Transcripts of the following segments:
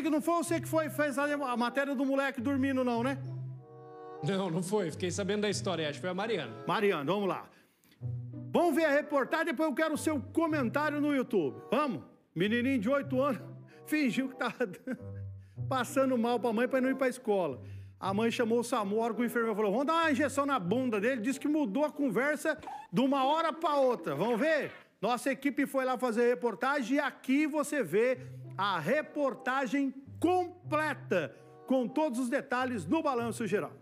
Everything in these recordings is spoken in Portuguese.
sei que não foi você que foi fez a matéria do moleque dormindo, não, né? Não, não foi. Fiquei sabendo da história. Acho que foi a Mariana. Mariana, vamos lá. Vamos ver a reportagem, depois eu quero o seu comentário no YouTube. Vamos? Menininho de 8 anos fingiu que estava passando mal para a mãe para não ir para a escola. A mãe chamou o Samora, o enfermeiro falou: vamos dar uma injeção na bunda dele. Disse que mudou a conversa de uma hora para outra. Vamos ver? Nossa equipe foi lá fazer reportagem e aqui você vê a reportagem completa com todos os detalhes no Balanço Geral.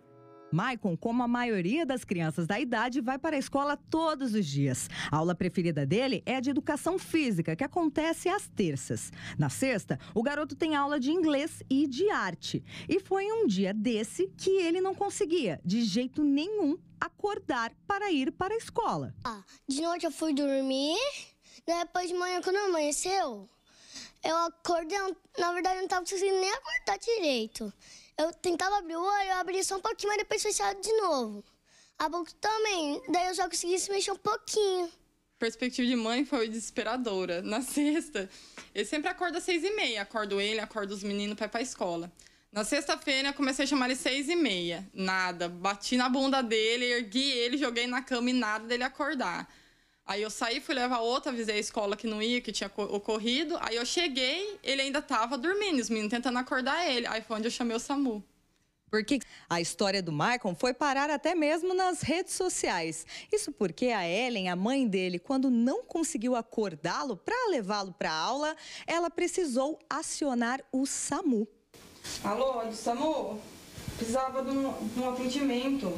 Maicon, como a maioria das crianças da idade, vai para a escola todos os dias. A aula preferida dele é de educação física, que acontece às terças. Na sexta, o garoto tem aula de inglês e de arte. E foi um dia desse que ele não conseguia, de jeito nenhum, acordar para ir para a escola. Ah, de noite eu fui dormir, depois de manhã, quando amanheceu, eu acordei, na verdade eu não tava conseguindo nem acordar direito. Eu tentava abrir o olho, eu abri só um pouquinho, mas depois fechado de novo. A boca também, daí eu já consegui se mexer um pouquinho. perspectiva de mãe foi desesperadora. Na sexta, ele sempre acorda às seis e meia. Acordo ele, acordo os meninos para ir pra escola. Na sexta-feira, comecei a chamar ele seis e meia. Nada. Bati na bunda dele, ergui ele, joguei na cama e nada dele acordar. Aí eu saí, fui levar outra, avisei a escola que não ia, que tinha ocorrido. Aí eu cheguei, ele ainda estava dormindo, os meninos tentando acordar ele. Aí foi onde eu chamei o SAMU. Porque a história do Michael foi parar até mesmo nas redes sociais. Isso porque a Ellen, a mãe dele, quando não conseguiu acordá-lo para levá-lo para aula, ela precisou acionar o SAMU. Alô, do SAMU? Precisava de um, de um atendimento.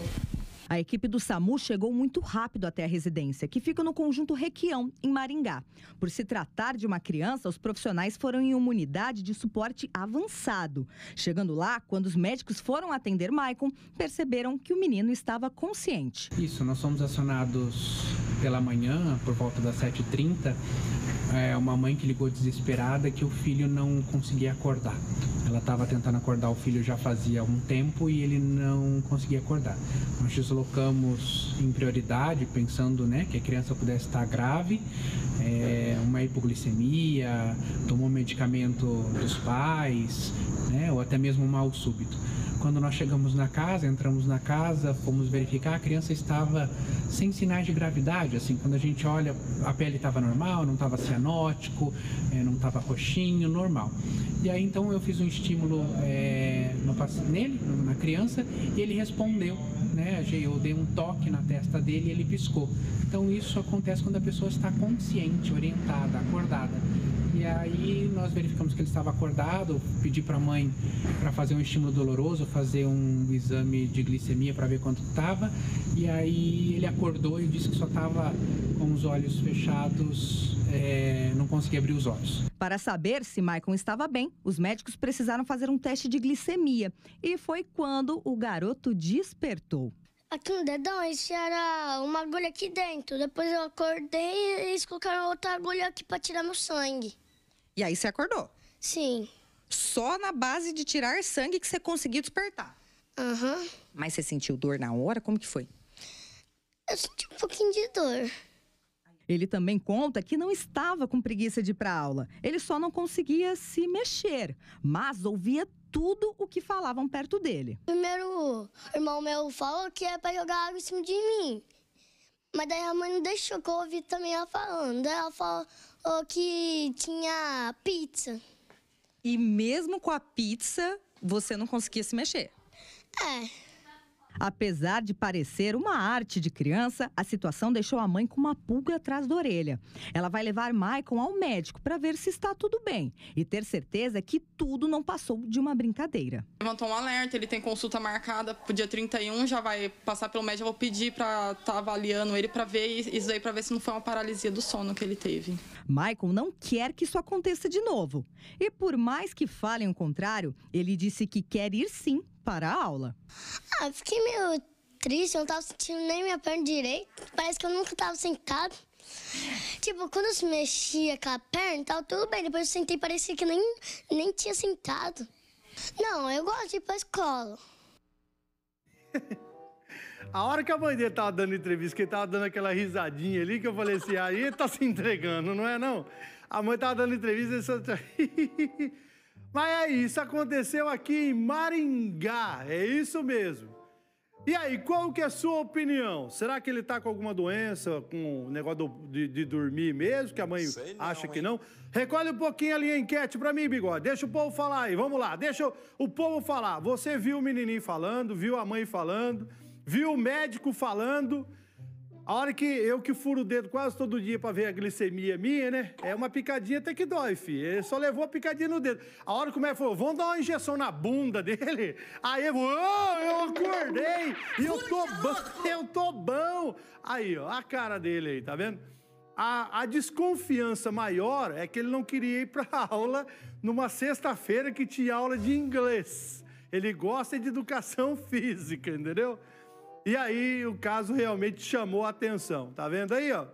A equipe do SAMU chegou muito rápido até a residência, que fica no conjunto Requião, em Maringá. Por se tratar de uma criança, os profissionais foram em uma unidade de suporte avançado. Chegando lá, quando os médicos foram atender Maicon, perceberam que o menino estava consciente. Isso, nós somos acionados pela manhã, por volta das 7h30, é, uma mãe que ligou desesperada que o filho não conseguia acordar. Ela estava tentando acordar o filho já fazia um tempo e ele não conseguia acordar. Nós deslocamos em prioridade, pensando né, que a criança pudesse estar grave, é, uma hipoglicemia, tomou medicamento dos pais, né, ou até mesmo um mal súbito. Quando nós chegamos na casa, entramos na casa, fomos verificar, a criança estava sem sinais de gravidade. Assim, quando a gente olha, a pele estava normal, não estava cianótico, é, não estava roxinho, normal. E aí então eu fiz um estímulo é, no, nele, na criança, e ele respondeu. Né? Eu dei um toque na testa dele e ele piscou. Então isso acontece quando a pessoa está consciente, orientada, acordada. E aí nós verificamos que ele estava acordado, pedi para a mãe para fazer um estímulo doloroso, fazer um exame de glicemia para ver quanto estava. E aí ele acordou e disse que só estava com os olhos fechados, é, não conseguia abrir os olhos. Para saber se Maicon estava bem, os médicos precisaram fazer um teste de glicemia. E foi quando o garoto despertou. Aqui no dedão, isso era uma agulha aqui dentro. Depois eu acordei e eles colocaram outra agulha aqui para tirar meu sangue. E aí você acordou? Sim. Só na base de tirar sangue que você conseguiu despertar. Aham. Uhum. Mas você sentiu dor na hora? Como que foi? Eu senti um pouquinho de dor. Ele também conta que não estava com preguiça de ir para aula. Ele só não conseguia se mexer, mas ouvia tudo o que falavam perto dele. Primeiro, o irmão meu falou que é para jogar água em cima de mim. Mas daí a mãe não deixou que eu ouvi também ela falando. ela falou que tinha pizza. E mesmo com a pizza, você não conseguia se mexer? É. Apesar de parecer uma arte de criança, a situação deixou a mãe com uma pulga atrás da orelha. Ela vai levar Maicon ao médico para ver se está tudo bem e ter certeza que tudo não passou de uma brincadeira. Levantou um alerta, ele tem consulta marcada pro dia 31, já vai passar pelo médico, eu vou pedir para estar tá avaliando ele para ver isso aí para ver se não foi uma paralisia do sono que ele teve. Maicon não quer que isso aconteça de novo. E por mais que falem o contrário, ele disse que quer ir sim parar a aula. Ah, fiquei meio triste, não tava sentindo nem minha perna direito. Parece que eu nunca tava sentado. Tipo, quando eu se mexia com a perna, tava tudo bem. Depois eu sentei, parecia que nem, nem tinha sentado. Não, eu gosto de ir pra escola. a hora que a mãe dele tava dando entrevista, que ele tava dando aquela risadinha ali, que eu falei assim, aí ele tá se entregando, não é não? A mãe tava dando entrevista e só... Mas é isso, aconteceu aqui em Maringá, é isso mesmo. E aí, qual que é a sua opinião? Será que ele está com alguma doença, com o negócio de, de dormir mesmo, que a mãe não, acha que não? Recolhe um pouquinho ali a enquete para mim, Bigode. Deixa o povo falar aí, vamos lá. Deixa o povo falar. Você viu o menininho falando, viu a mãe falando, viu o médico falando a hora que eu que furo o dedo quase todo dia pra ver a glicemia minha, né? É uma picadinha até que dói, filho. Ele só levou a picadinha no dedo. A hora que o médico falou, vamos dar uma injeção na bunda dele. Aí eu, oh, eu acordei e eu tô bom, eu tô bom. Aí, ó, a cara dele aí, tá vendo? A, a, desconfiança maior é que ele não queria ir para aula numa sexta-feira que tinha aula de inglês. Ele gosta de educação física, entendeu? E aí o caso realmente chamou a atenção. Tá vendo aí, ó?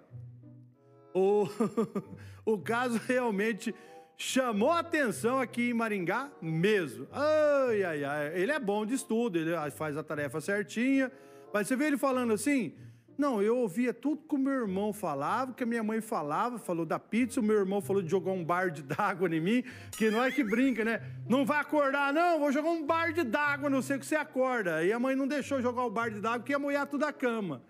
O, o caso realmente chamou atenção aqui em Maringá mesmo. Ai, ai, ai. Ele é bom de estudo, ele faz a tarefa certinha. Mas você vê ele falando assim: não, eu ouvia tudo que o meu irmão falava, que a minha mãe falava, falou da pizza, o meu irmão falou de jogar um barde d'água em mim, que não é que brinca, né? Não vai acordar, não, vou jogar um barde d'água, não sei que você acorda. E a mãe não deixou jogar o barde d'água, que ia molhar tudo a cama.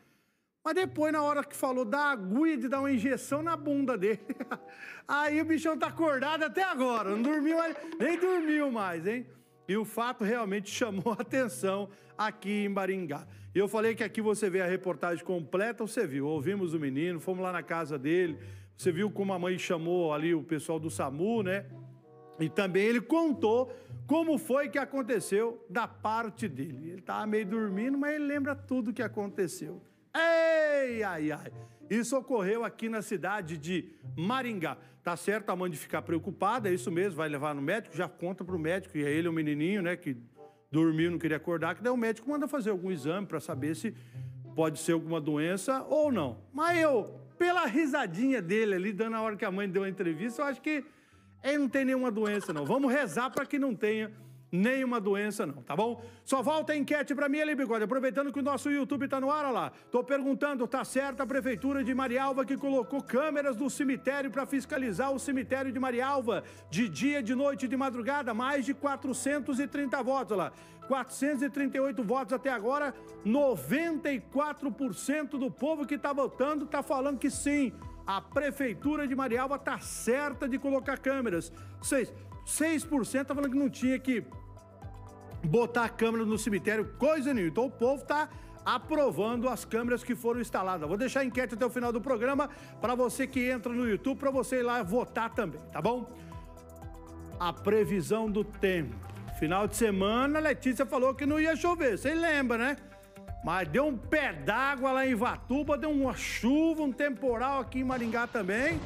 Mas depois, na hora que falou da agulha de dar uma injeção na bunda dele, aí o bichão tá acordado até agora, não dormiu, nem dormiu mais, hein? E o fato realmente chamou a atenção aqui em Baringá. Eu falei que aqui você vê a reportagem completa, você viu. Ouvimos o menino, fomos lá na casa dele. Você viu como a mãe chamou ali o pessoal do SAMU, né? E também ele contou como foi que aconteceu da parte dele. Ele estava meio dormindo, mas ele lembra tudo o que aconteceu. Ei, ai, ai. Isso ocorreu aqui na cidade de Maringá. Tá certo a mãe de ficar preocupada, é isso mesmo, vai levar no médico, já conta pro médico, e aí é ele é um menininho, né, que dormiu, não queria acordar, que daí o médico manda fazer algum exame para saber se pode ser alguma doença ou não. Mas eu, pela risadinha dele ali, dando a hora que a mãe deu a entrevista, eu acho que ele não tem nenhuma doença, não. Vamos rezar para que não tenha Nenhuma doença, não, tá bom? Só volta a enquete para mim ali, Bigode. Aproveitando que o nosso YouTube tá no ar, olha lá. Tô perguntando, tá certa a prefeitura de Marialva que colocou câmeras do cemitério para fiscalizar o cemitério de Marialva de dia, de noite e de madrugada? Mais de 430 votos, olha lá. 438 votos até agora. 94% do povo que tá votando tá falando que sim. A prefeitura de Marialva tá certa de colocar câmeras. Vocês 6% está falando que não tinha que botar a câmera no cemitério, coisa nenhuma. Então o povo está aprovando as câmeras que foram instaladas. Vou deixar a enquete até o final do programa para você que entra no YouTube, para você ir lá votar também, tá bom? A previsão do tempo. Final de semana, a Letícia falou que não ia chover, você lembra, né? Mas deu um pé d'água lá em Vatuba, deu uma chuva, um temporal aqui em Maringá também.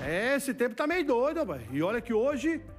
É, esse tempo tá meio doido, rapaz. E olha que hoje